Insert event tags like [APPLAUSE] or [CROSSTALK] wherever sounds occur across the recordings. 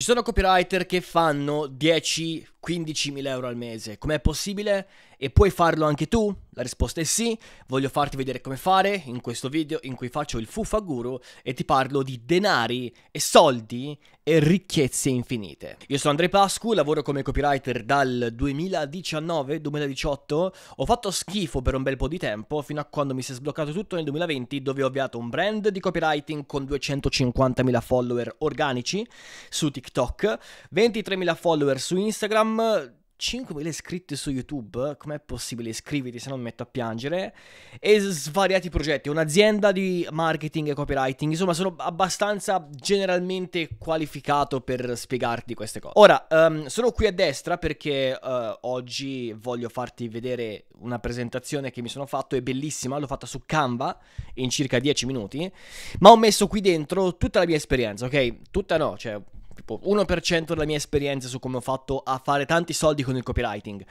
Ci sono copywriter che fanno 10 15.000 euro al mese. Com'è possibile? E puoi farlo anche tu? La risposta è sì. Voglio farti vedere come fare in questo video in cui faccio il Fufa Guru e ti parlo di denari e soldi e ricchezze infinite. Io sono Andrei Pascu, lavoro come copywriter dal 2019-2018. Ho fatto schifo per un bel po' di tempo fino a quando mi si è sbloccato tutto nel 2020 dove ho avviato un brand di copywriting con 250.000 follower organici su TikTok, 23.000 follower su Instagram 5.000 ehm, iscritti su YouTube, com'è possibile iscriviti se non metto a piangere? E svariati progetti, un'azienda di marketing e copywriting, insomma sono abbastanza generalmente qualificato per spiegarti queste cose. Ora, um, sono qui a destra perché uh, oggi voglio farti vedere una presentazione che mi sono fatto, è bellissima, l'ho fatta su Canva in circa 10 minuti, ma ho messo qui dentro tutta la mia esperienza, ok? Tutta no, cioè tipo 1% della mia esperienza su come ho fatto a fare tanti soldi con il copywriting.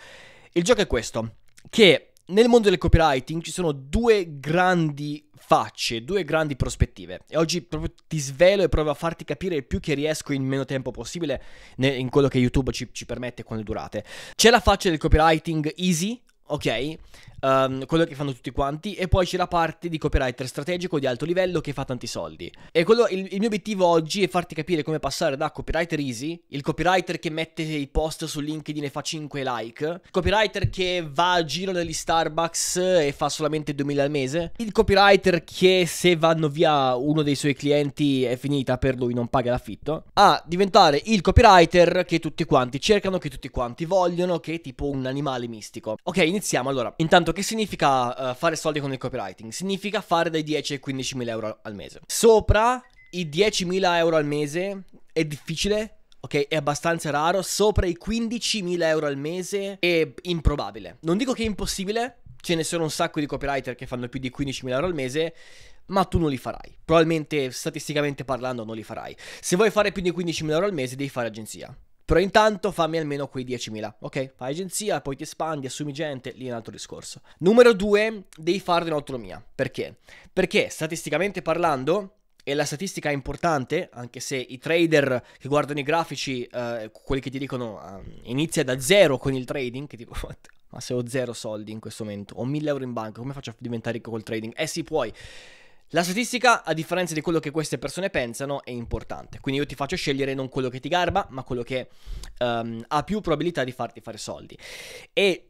Il gioco è questo, che nel mondo del copywriting ci sono due grandi facce, due grandi prospettive e oggi proprio ti svelo e provo a farti capire il più che riesco in meno tempo possibile in quello che YouTube ci, ci permette con le durate. C'è la faccia del copywriting easy, ok? um, quello che fanno tutti quanti, e poi c'è la parte di copywriter strategico di alto livello che fa tanti soldi. E quello, il, il mio obiettivo oggi è farti capire come passare da copywriter easy, il copywriter che mette i post su LinkedIn e fa 5 like, copywriter che va a giro negli Starbucks e fa solamente 2000 al mese, il copywriter che se vanno via uno dei suoi clienti è finita per lui, non paga l'affitto, a diventare il copywriter che tutti quanti cercano, che tutti quanti vogliono, che è tipo un animale mistico. Ok, iniziamo allora. Intanto Intanto, che significa uh, fare soldi con il copywriting? Significa fare dai 10 ai 15 mila euro al mese. Sopra i 10.000 euro al mese è difficile, ok? È abbastanza raro. Sopra i 15.000 euro al mese è improbabile. Non dico che è impossibile, ce ne sono un sacco di copywriter che fanno più di 15.000 euro al mese, ma tu non li farai. Probabilmente statisticamente parlando non li farai. Se vuoi fare più di 15.000 euro al mese devi fare agenzia. Però intanto fammi almeno quei 10.000, ok? Fai agenzia, poi ti espandi, assumi gente, lì è un altro discorso. Numero 2, devi farlo in autonomia. Perché? Perché statisticamente parlando, e la statistica è importante, anche se i trader che guardano i grafici, eh, quelli che ti dicono eh, inizia da zero con il trading, che tipo, [LAUGHS] ma se ho zero soldi in questo momento, ho 1000 euro in banca, come faccio a diventare ricco col trading? Eh sì, puoi. La statistica, a differenza di quello che queste persone pensano, è importante. Quindi io ti faccio scegliere non quello che ti garba, ma quello che um, ha più probabilità di farti fare soldi. E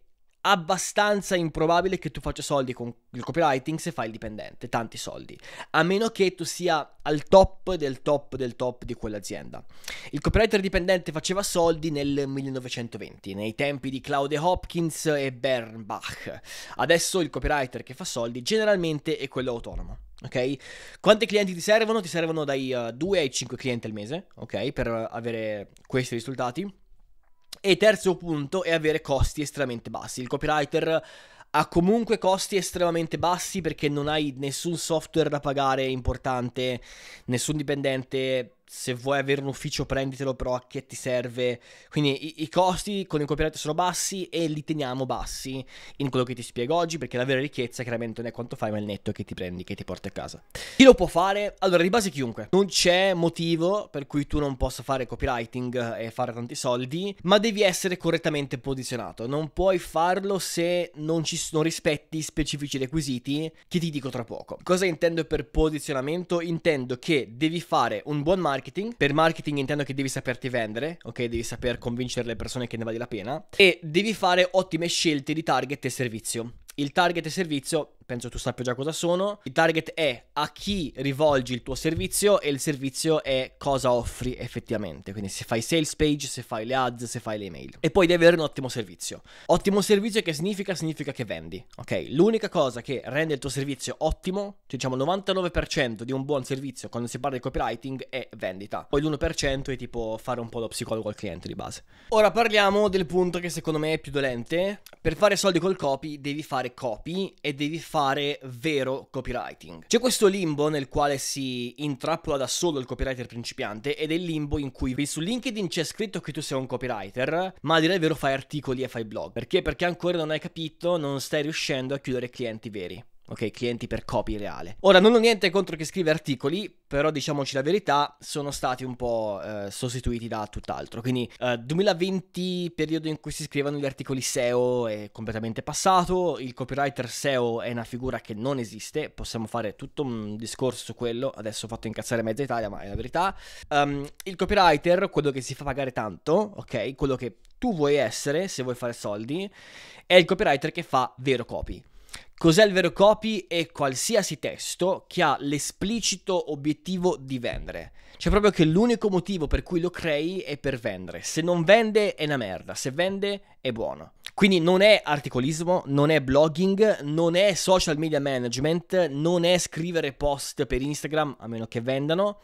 abbastanza improbabile che tu faccia soldi con il copywriting se fai il dipendente, tanti soldi, a meno che tu sia al top del top del top di quell'azienda. Il copywriter dipendente faceva soldi nel 1920, nei tempi di Claude Hopkins e Bernbach. Adesso il copywriter che fa soldi generalmente è quello autonomo. Ok? Quanti clienti ti servono? Ti servono dai uh, eh, 2 ai 5 clienti al mese, ok? Per avere questi risultati. E terzo punto è avere costi estremamente bassi. Il copywriter ha comunque costi estremamente bassi perché non hai nessun software da pagare importante, nessun dipendente se vuoi avere un ufficio prenditelo, però a che ti serve? Quindi i, i, costi con il copyright sono bassi e li teniamo bassi in quello che ti spiego oggi, perché la vera ricchezza chiaramente non è quanto fai, ma il netto che ti prendi, che ti porti a casa. Chi lo può fare? Allora, di base chiunque. Non c'è motivo per cui tu non possa fare copywriting e fare tanti soldi, ma devi essere correttamente posizionato. Non puoi farlo se non, ci, non rispetti specifici requisiti che ti dico tra poco. Cosa intendo per posizionamento? Intendo che devi fare un buon marketing marketing. Per marketing intendo che devi saperti vendere, ok? Devi saper convincere le persone che ne vale la pena. E devi fare ottime scelte di target e servizio. Il target e servizio penso tu sappia già cosa sono. Il target è a chi rivolgi il tuo servizio e il servizio è cosa offri effettivamente. Quindi se fai sales page, se fai le ads, se fai le email. E poi devi avere un ottimo servizio. Ottimo servizio che significa? Significa che vendi, ok? L'unica cosa che rende il tuo servizio ottimo, cioè diciamo il 99% di un buon servizio quando si parla di copywriting è vendita. Poi l'1% è tipo fare un po' lo psicologo al cliente di base. Ora parliamo del punto che secondo me è più dolente. Per fare soldi col copy devi fare copy e devi fare fare vero copywriting. C'è questo limbo nel quale si intrappola da solo il copywriter principiante ed è il limbo in cui su LinkedIn c'è scritto che tu sei un copywriter, ma a dire il vero fai articoli e fai blog. Perché? Perché ancora non hai capito, non stai riuscendo a chiudere clienti veri ok? Clienti per copy reale. Ora, non ho niente contro chi scrive articoli, però diciamoci la verità, sono stati un po' eh, sostituiti da tutt'altro. Quindi eh, 2020, periodo in cui si scrivono gli articoli SEO, è completamente passato, il copywriter SEO è una figura che non esiste, possiamo fare tutto un discorso su quello, adesso ho fatto incazzare mezza Italia, ma è la verità. Um, il copywriter, quello che si fa pagare tanto, ok? Quello che tu vuoi essere se vuoi fare soldi, è il copywriter che fa vero copy. Cos'è il vero copy? È qualsiasi testo che ha l'esplicito obiettivo di vendere. Cioè proprio che l'unico motivo per cui lo crei è per vendere. Se non vende è una merda, se vende è buono. Quindi non è articolismo, non è blogging, non è social media management, non è scrivere post per Instagram, a meno che vendano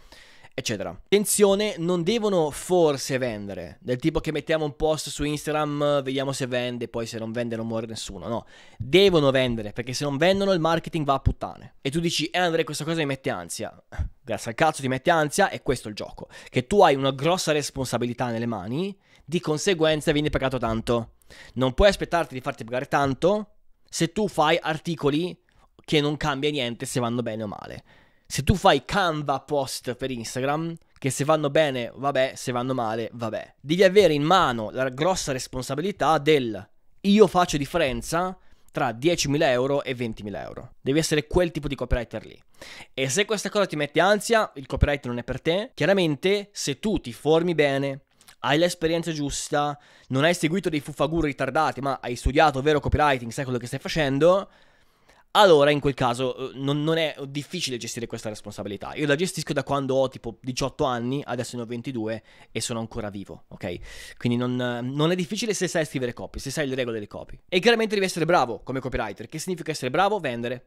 eccetera. Attenzione, non devono forse vendere, del tipo che mettiamo un post su Instagram, vediamo se vende, poi se non vende non muore nessuno, no. Devono vendere, perché se non vendono il marketing va a puttane. E tu dici, eh Andrea, questa cosa mi mette ansia. [LAUGHS] Grazie al cazzo ti mette ansia e questo è il gioco. Che tu hai una grossa responsabilità nelle mani, di conseguenza vieni pagato tanto. Non puoi aspettarti di farti pagare tanto se tu fai articoli che non cambia niente se vanno bene o male se tu fai Canva post per Instagram, che se vanno bene, vabbè, se vanno male, vabbè. Devi avere in mano la grossa responsabilità del io faccio differenza tra 10.000 euro e 20.000 euro. Devi essere quel tipo di copywriter lì. E se questa cosa ti mette ansia, il copywriter non è per te. Chiaramente, se tu ti formi bene, hai l'esperienza giusta, non hai seguito dei fuffaguru ritardati, ma hai studiato vero copywriting, sai quello che stai facendo, allora in quel caso eh, non, non, è difficile gestire questa responsabilità. Io la gestisco da quando ho tipo 18 anni, adesso ne ho 22 e sono ancora vivo, ok? Quindi non, non è difficile se sai scrivere copy, se sai le regole delle copy. E chiaramente devi essere bravo come copywriter, che significa essere bravo? Vendere.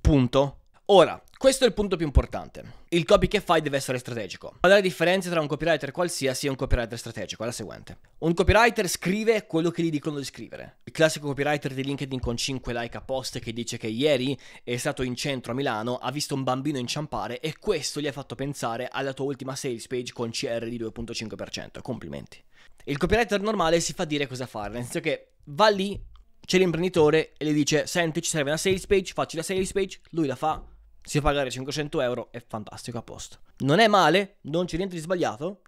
Punto. Ora, questo è il punto più importante. Il copy che fai deve essere strategico. Qual è la differenza tra un copywriter qualsiasi e un copywriter strategico? È la seguente. Un copywriter scrive quello che gli dicono di scrivere. Il classico copywriter di LinkedIn con 5 like a post che dice che ieri è stato in centro a Milano, ha visto un bambino inciampare e questo gli ha fatto pensare alla tua ultima sales page con CR di 2.5%. Complimenti. Il copywriter normale si fa dire cosa fare, nel senso che va lì, c'è l'imprenditore e gli dice senti ci serve una sales page, facci la sales page, lui la fa si fa pagare 500 euro, è fantastico, a posto. Non è male, non c'è niente di sbagliato,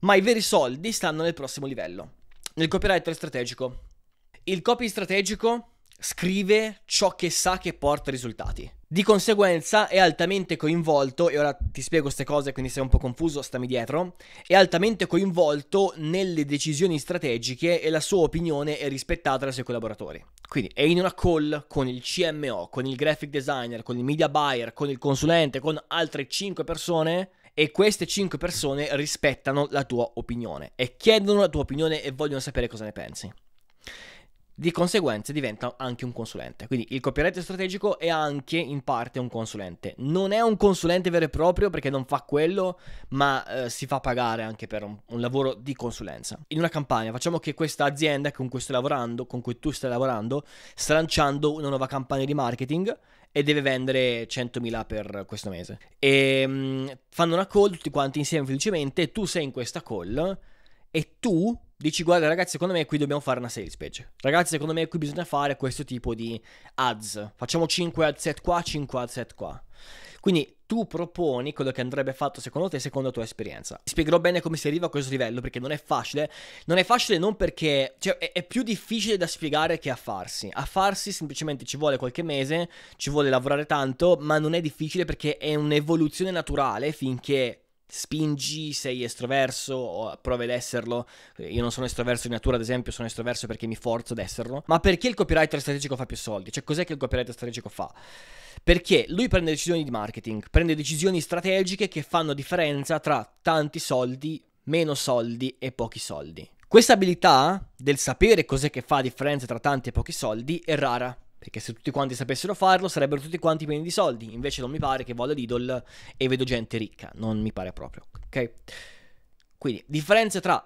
ma i veri soldi stanno nel prossimo livello, nel copywriter strategico. Il copy strategico scrive ciò che sa che porta risultati. Di conseguenza è altamente coinvolto, e ora ti spiego queste cose quindi sei un po' confuso, stami dietro, è altamente coinvolto nelle decisioni strategiche e la sua opinione è rispettata dai suoi collaboratori. Quindi è in una call con il CMO, con il graphic designer, con il media buyer, con il consulente, con altre 5 persone e queste 5 persone rispettano la tua opinione e chiedono la tua opinione e vogliono sapere cosa ne pensi di conseguenza diventa anche un consulente. Quindi il copywriter strategico è anche in parte un consulente. Non è un consulente vero e proprio perché non fa quello, ma eh, si fa pagare anche per un, un, lavoro di consulenza. In una campagna, facciamo che questa azienda con cui stai lavorando, con cui tu stai lavorando, sta lanciando una nuova campagna di marketing e deve vendere 100.000 per questo mese. E ehm, mh, fanno una call tutti quanti insieme felicemente, tu sei in questa call e tu dici guarda ragazzi secondo me qui dobbiamo fare una sales page, ragazzi secondo me qui bisogna fare questo tipo di ads, facciamo 5 ad set qua, 5 ad set qua. Quindi tu proponi quello che andrebbe fatto secondo te, secondo la tua esperienza. Ti spiegherò bene come si arriva a questo livello perché non è facile. Non è facile non perché cioè, è, è, più difficile da spiegare che a farsi. A farsi semplicemente ci vuole qualche mese, ci vuole lavorare tanto, ma non è difficile perché è un'evoluzione naturale finché spingi, sei estroverso o provi ad esserlo. Io non sono estroverso di natura, ad esempio, sono estroverso perché mi forzo ad esserlo. Ma perché il copywriter strategico fa più soldi? Cioè, cos'è che il copywriter strategico fa? Perché lui prende decisioni di marketing, prende decisioni strategiche che fanno differenza tra tanti soldi, meno soldi e pochi soldi. Questa abilità del sapere cos'è che fa differenza tra tanti e pochi soldi è rara. Perché se tutti quanti sapessero farlo sarebbero tutti quanti pieni di soldi. Invece non mi pare che vado ad Lidl e vedo gente ricca. Non mi pare proprio. Ok? Quindi, differenza tra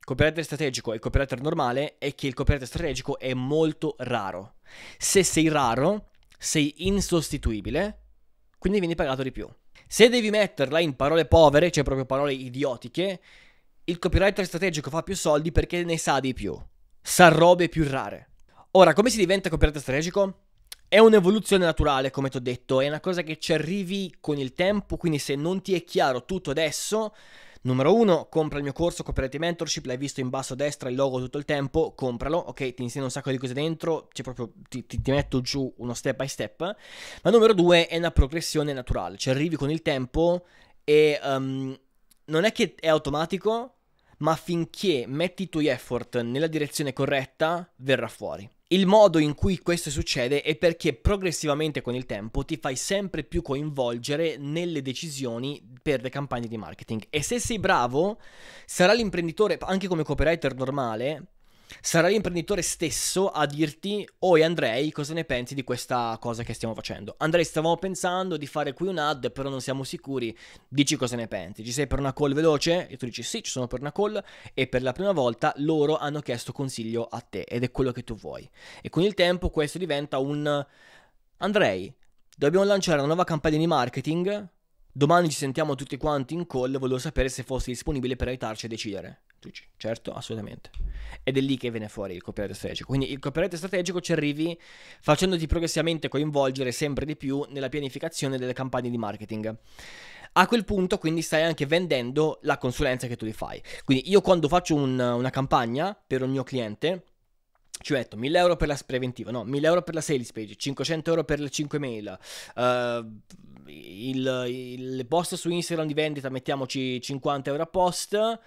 copywriter strategico e copywriter normale è che il copywriter strategico è molto raro. Se sei raro, sei insostituibile, quindi vieni pagato di più. Se devi metterla in parole povere, cioè proprio parole idiotiche, il copywriter strategico fa più soldi perché ne sa di più. Sa robe più rare. Ora, come si diventa copyright strategico? È un'evoluzione naturale, come ti ho detto, è una cosa che ci arrivi con il tempo, quindi se non ti è chiaro tutto adesso, numero uno, compra il mio corso Copyright Mentorship, l'hai visto in basso a destra il logo tutto il tempo, compralo, ok, ti insegno un sacco di cose dentro, cioè proprio, ti, ti, ti, metto giù uno step by step, ma numero due è una progressione naturale, ci arrivi con il tempo e um, non è che è automatico, ma finché metti i tuoi effort nella direzione corretta, verrà fuori. Il modo in cui questo succede è perché progressivamente con il tempo ti fai sempre più coinvolgere nelle decisioni per le campagne di marketing. E se sei bravo, sarà l'imprenditore, anche come copywriter normale, sarà l'imprenditore stesso a dirti oi Andrei cosa ne pensi di questa cosa che stiamo facendo Andrei stavamo pensando di fare qui un ad però non siamo sicuri dici cosa ne pensi ci sei per una call veloce e tu dici sì ci sono per una call e per la prima volta loro hanno chiesto consiglio a te ed è quello che tu vuoi e con il tempo questo diventa un Andrei dobbiamo lanciare una nuova campagna di marketing Domani ci sentiamo tutti quanti in call, volevo sapere se fossi disponibile per aiutarci a decidere elettrici, certo, assolutamente. Ed è lì che viene fuori il copyright strategico. Quindi il copyright strategico ci arrivi facendoti progressivamente coinvolgere sempre di più nella pianificazione delle campagne di marketing. A quel punto quindi stai anche vendendo la consulenza che tu gli fai. Quindi io quando faccio un, una campagna per un mio cliente, ci ho 1000 euro per la preventiva, no, 1000 euro per la sales page, 500 euro per le 5 mail, uh, il, il, le post su Instagram di vendita mettiamoci 50 euro a post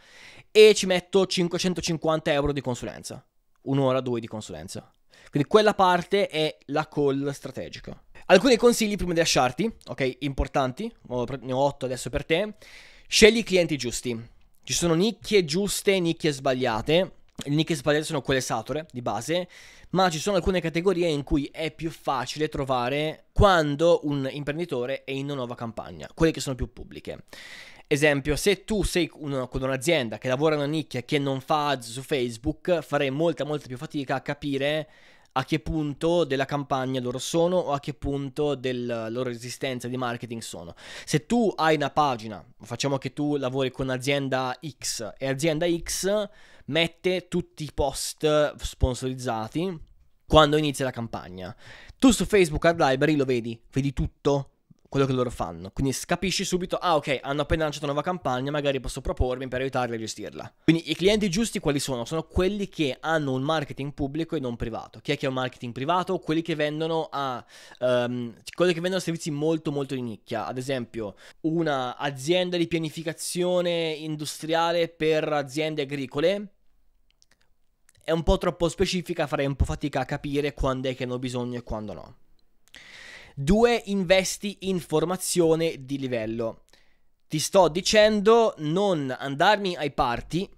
e ci metto 550 euro di consulenza, un'ora, due di consulenza. Quindi quella parte è la call strategica. Alcuni consigli prima di lasciarti, ok, importanti, ne ho 8 adesso per te. Scegli i clienti giusti. Ci sono nicchie giuste e nicchie sbagliate Nickels Palette sono quelle sature di base, ma ci sono alcune categorie in cui è più facile trovare quando un imprenditore è in una nuova campagna, quelle che sono più pubbliche. Esempio, se tu sei uno, con un'azienda che lavora in una nicchia che non fa ads su Facebook, farei molta molta più fatica a capire a che punto della campagna loro sono o a che punto della loro esistenza di marketing sono. Se tu hai una pagina, facciamo che tu lavori con azienda X e azienda X mette tutti i post sponsorizzati quando inizia la campagna. Tu su Facebook Ad Library lo vedi, vedi tutto quello che loro fanno. Quindi capisci subito, ah ok, hanno appena lanciato una nuova campagna, magari posso propormi per aiutarli a gestirla. Quindi i clienti giusti quali sono? Sono quelli che hanno un marketing pubblico e non privato. Chi è che ha un marketing privato? Quelli che vendono a um, quelli che vendono servizi molto molto di nicchia. Ad esempio, un'azienda di pianificazione industriale per aziende agricole è un po' troppo specifica, farei un po' fatica a capire quando è che ne ho bisogno e quando no. 2. Investi in formazione di livello. Ti sto dicendo non andarmi ai party,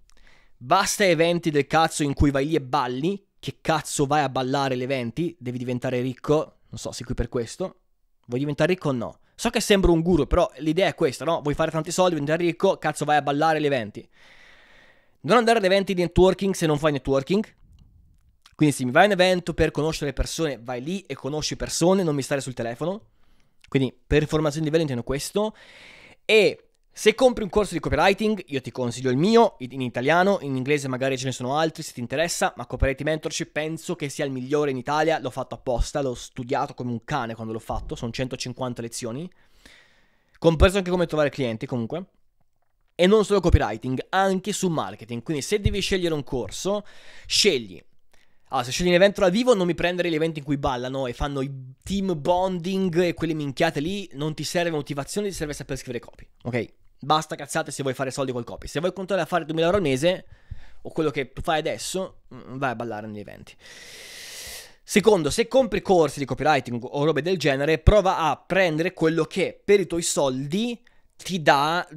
basta eventi del cazzo in cui vai lì e balli, che cazzo vai a ballare gli eventi, devi diventare ricco, non so, sei qui per questo. Vuoi diventare ricco o no? So che sembro un guru, però l'idea è questa, no? Vuoi fare tanti soldi, diventare ricco, cazzo vai a ballare gli eventi. Non andare ad eventi di networking se non fai networking. Quindi se mi vai in evento per conoscere persone, vai lì e conosci persone, non mi stare sul telefono. Quindi per informazioni di livello intendo questo. E se compri un corso di copywriting, io ti consiglio il mio, in italiano, in inglese magari ce ne sono altri se ti interessa, ma Copywriting Mentorship penso che sia il migliore in Italia, l'ho fatto apposta, l'ho studiato come un cane quando l'ho fatto, sono 150 lezioni, compreso anche come trovare clienti comunque e non solo copywriting, anche su marketing. Quindi se devi scegliere un corso, scegli allora, se scegli un evento dal vivo, non mi prendere gli eventi in cui ballano e fanno i team bonding e quelle minchiate lì. Non ti serve motivazione, ti serve sapere scrivere copy. Ok? Basta cazzate se vuoi fare soldi col copy. Se vuoi continuare a fare 2000 euro al mese, o quello che fai adesso, mm, vai a ballare negli eventi. Secondo, se compri corsi di copywriting o robe del genere, prova a prendere quello che per i tuoi soldi ti dà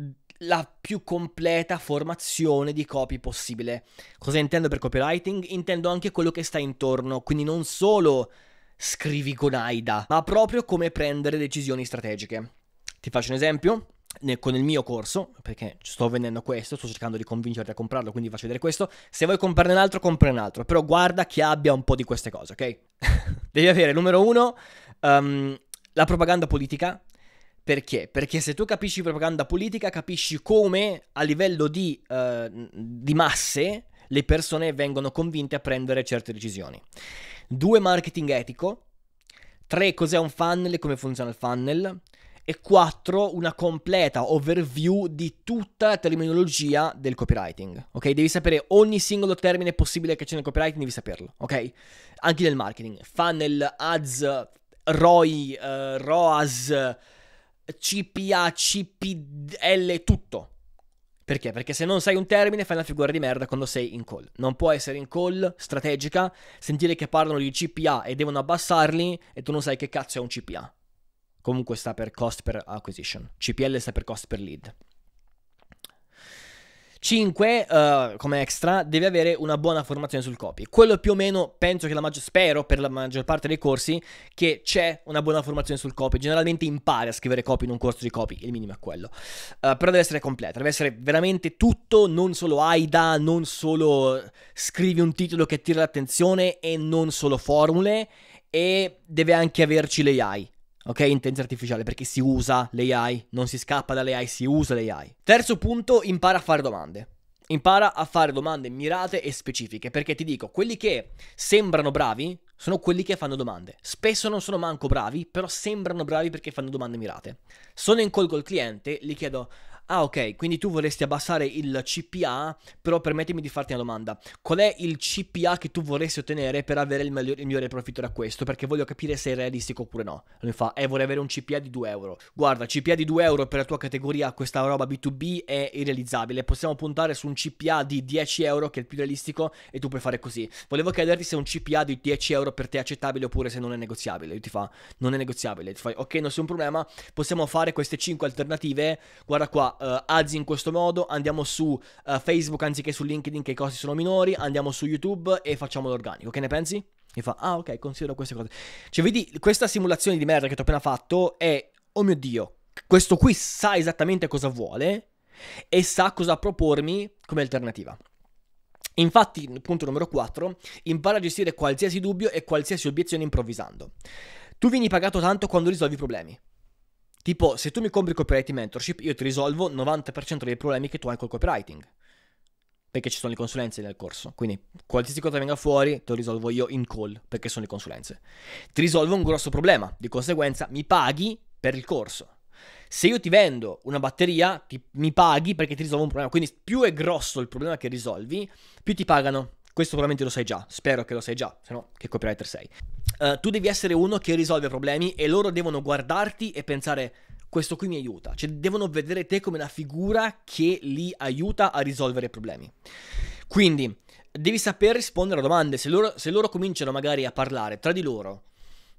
la più completa formazione di copy possibile. Cosa intendo per copywriting? Intendo anche quello che sta intorno, quindi non solo scrivi con AIDA, ma proprio come prendere decisioni strategiche. Ti faccio un esempio. con il mio corso, perché sto vendendo questo, sto cercando di convincerti a comprarlo, quindi faccio vedere questo. Se vuoi comprarne un altro, compra un altro, però guarda che abbia un po' di queste cose, ok? [LAUGHS] Devi avere, numero uno, um, la propaganda politica, perché? Perché se tu capisci propaganda politica, capisci come a livello di, uh, di masse le persone vengono convinte a prendere certe decisioni. Due, marketing etico. Tre, cos'è un funnel e come funziona il funnel e quattro, una completa overview di tutta la terminologia del copywriting. Ok, devi sapere ogni singolo termine possibile che c'è nel copywriting, devi saperlo, ok? Anche nel marketing, funnel, ads, ROI, uh, ROAS, CPA, CPL, tutto. Perché? Perché se non sai un termine fai una figura di merda quando sei in call. Non può essere in call strategica, sentire che parlano di CPA e devono abbassarli e tu non sai che cazzo è un CPA. Comunque sta per cost per acquisition. CPL sta per cost per lead. 5, uh, eh, come extra, deve avere una buona formazione sul copy. Quello più o meno, penso che la maggior, spero per la maggior parte dei corsi, che c'è una buona formazione sul copy. Generalmente impari a scrivere copy in un corso di copy, il minimo è quello. Uh, però deve essere completa, deve essere veramente tutto, non solo AIDA, non solo scrivi un titolo che attira l'attenzione e non solo formule e deve anche averci le AI ok? Intelligenza artificiale, perché si usa l'AI, non si scappa dall'AI, si usa l'AI. Terzo punto, impara a fare domande. Impara a fare domande mirate e specifiche, perché ti dico, quelli che sembrano bravi sono quelli che fanno domande. Spesso non sono manco bravi, però sembrano bravi perché fanno domande mirate. Sono in call col cliente, gli chiedo, Ah, ok, quindi tu vorresti abbassare il CPA, però permettimi di farti una domanda. Qual è il CPA che tu vorresti ottenere per avere il, migliore, il migliore profitto da questo? Perché voglio capire se è realistico oppure no. Lui fa, eh, vorrei avere un CPA di 2 euro. Guarda, CPA di 2 euro per la tua categoria, questa roba B2B è irrealizzabile. Possiamo puntare su un CPA di 10 euro, che è il più realistico, e tu puoi fare così. Volevo chiederti se un CPA di 10 euro per te è accettabile oppure se non è negoziabile. Lui ti fa, non è negoziabile. Ti fai, ok, non c'è un problema, possiamo fare queste 5 alternative. Guarda qua, a uh, eh, ads in questo modo, andiamo su uh, Facebook anziché su LinkedIn che i costi sono minori, andiamo su YouTube e facciamo l'organico. Che ne pensi? E fa, ah ok, considero queste cose. Cioè, vedi, questa simulazione di merda che ti ho appena fatto è, oh mio Dio, questo qui sa esattamente cosa vuole e sa cosa propormi come alternativa. Infatti, punto numero 4, impara a gestire qualsiasi dubbio e qualsiasi obiezione improvvisando. Tu vieni pagato tanto quando risolvi i problemi. Tipo, se tu mi compri copywriting mentorship, io ti risolvo il 90% dei problemi che tu hai col copywriting. Perché ci sono le consulenze nel corso. Quindi, qualsiasi cosa venga fuori, te lo risolvo io in call, perché sono le consulenze. Ti risolvo un grosso problema. Di conseguenza, mi paghi per il corso. Se io ti vendo una batteria, ti, mi paghi perché ti risolvo un problema. Quindi più è grosso il problema che risolvi, più ti pagano. Questo probabilmente lo sai già, spero che lo sai già, se no che copywriter sei. Uh, tu devi essere uno che risolve problemi e loro devono guardarti e pensare questo qui mi aiuta, cioè devono vedere te come una figura che li aiuta a risolvere problemi. Quindi devi saper rispondere a domande, se loro, se loro cominciano magari a parlare tra di loro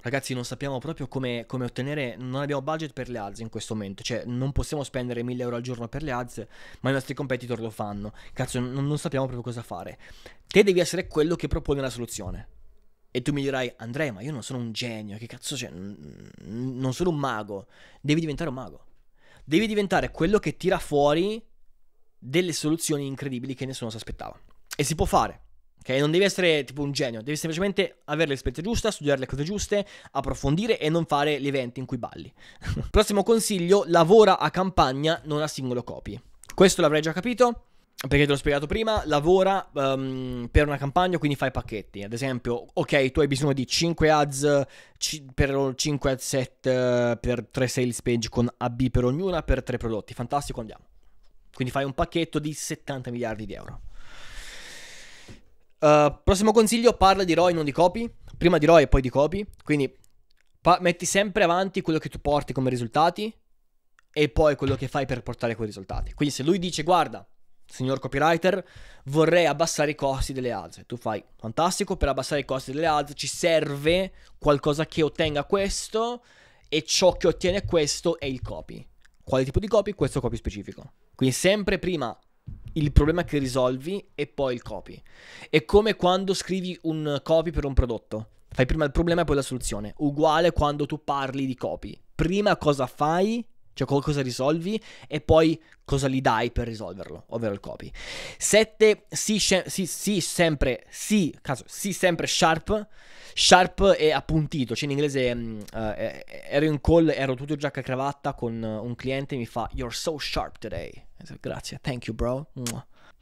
Ragazzi, non sappiamo proprio come, come, ottenere. Non abbiamo budget per le ads in questo momento. Cioè, non possiamo spendere 1000 euro al giorno per le ads, ma i nostri competitor lo fanno. Cazzo, non, non sappiamo proprio cosa fare. Te devi essere quello che propone la soluzione. E tu mi dirai, Andrea, ma io non sono un genio, che cazzo c'è? Non sono un mago. Devi diventare un mago. Devi diventare quello che tira fuori delle soluzioni incredibili che nessuno si aspettava. E si può fare. Ok? Non devi essere tipo un genio, devi semplicemente avere l'esperienza giusta, studiare le cose giuste, approfondire e non fare gli eventi in cui balli. [LAUGHS] Prossimo consiglio, lavora a campagna, non a singolo copy. Questo l'avrei già capito. Perché te l'ho spiegato prima, lavora um, per una campagna, quindi fai pacchetti. Ad esempio, ok, tu hai bisogno di 5 ads c- per 5 ad set uh, per 3 sales page con AB per ognuna per 3 prodotti. Fantastico, andiamo. Quindi fai un pacchetto di 70 miliardi di euro. Eh, prossimo consiglio, parla di ROI, non di copy. Prima di ROI e poi di copy. Quindi pa- metti sempre avanti quello che tu porti come risultati e poi quello che fai per portare quei risultati. Quindi se lui dice, guarda, signor copywriter, vorrei abbassare i costi delle alze. Tu fai fantastico, per abbassare i costi delle alze ci serve qualcosa che ottenga questo e ciò che ottiene questo è il copy. Quale tipo di copy? Questo copy specifico. Quindi sempre prima il problema che risolvi e poi il copy. È come quando scrivi un copy per un prodotto. Fai prima il problema e poi la soluzione. Uguale quando tu parli di copy. Prima cosa fai cioè qualcosa risolvi e poi cosa gli dai per risolverlo, ovvero il copy. 7. Sì, sì, sì, sempre, sì, caso, sì, sempre sharp. Sharp è appuntito, cioè in inglese uh, ero in call, ero tutto giacca e cravatta con un cliente e mi fa You're so sharp today. Grazie, thank you bro.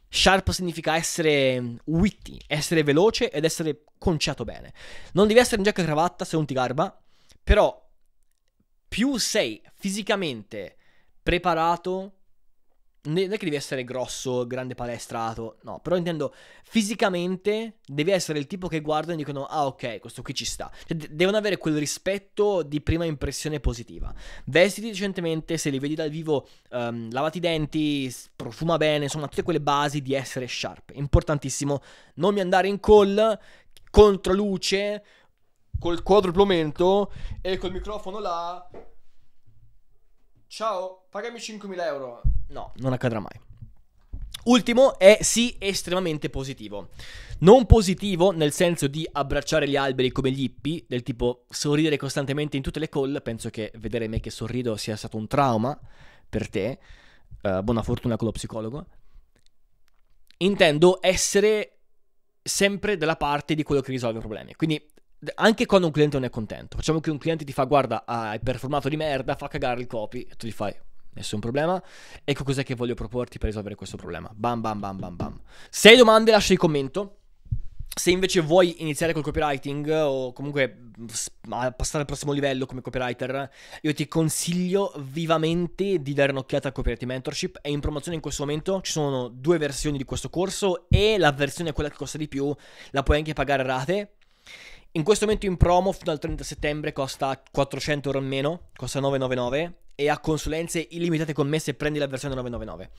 Sharp significa essere mm, witty, essere veloce ed essere conciato bene. Non devi essere in giacca e cravatta se non ti garba, però più sei fisicamente preparato, non è che devi essere grosso, grande palestrato, no, però intendo fisicamente devi essere il tipo che guardano e dicono ah ok, questo qui ci sta. Cioè, de- devono avere quel rispetto di prima impressione positiva. Vestiti decentemente, se li vedi dal vivo, um, lavati i denti, profuma bene, insomma tutte quelle basi di essere sharp. Importantissimo, non mi andare in call, controluce, col quadruplo mento e col microfono là. Ciao, pagami 5.000 euro. No, non accadrà mai. Ultimo è sì estremamente positivo. Non positivo nel senso di abbracciare gli alberi come gli hippie, del tipo sorridere costantemente in tutte le call, penso che vedere me che sorrido sia stato un trauma per te. Uh, buona fortuna con lo psicologo. Intendo essere sempre dalla parte di quello che risolve i problemi. Quindi anche quando un cliente non è contento, facciamo che un cliente ti fa guarda, ah, hai performato di merda, fa cagare il copy, e tu gli fai nessun problema, ecco cos'è che voglio proporti per risolvere questo problema. Bam bam bam bam bam. Se hai domande lascia il commento. Se invece vuoi iniziare col copywriting eh, o comunque mm, passare al prossimo livello come copywriter, io ti consiglio vivamente di dare un'occhiata al copywriting mentorship. È in promozione in questo momento, ci sono due versioni di questo corso e la versione quella che costa di più la puoi anche pagare a rate, in questo momento in promo fino al 30 settembre costa 400 euro in meno, costa 999 e ha consulenze illimitate con me se prendi la versione 999.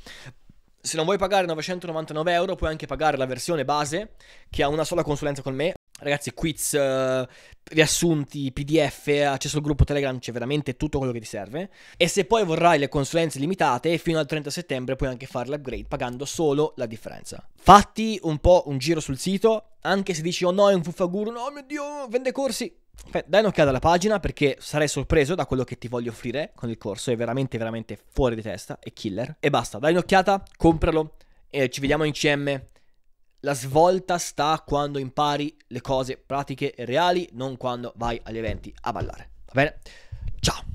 Se non vuoi pagare 999 euro puoi anche pagare la versione base che ha una sola consulenza con me, Ragazzi, quiz, uh, riassunti, PDF, accesso al gruppo Telegram, c'è veramente tutto quello che ti serve. E se poi vorrai le consulenze limitate, fino al 30 settembre puoi anche fare l'upgrade pagando solo la differenza. Fatti un po' un giro sul sito, anche se dici oh no, è un fuffaguru, no mio dio, vende corsi. Dai un'occhiata alla pagina perché sarai sorpreso da quello che ti voglio offrire con il corso, è veramente veramente fuori di testa, è killer. E basta, dai un'occhiata, compralo, eh, ci vediamo in CM la svolta sta quando impari le cose pratiche e reali, non quando vai agli eventi a ballare. Va bene? Ciao!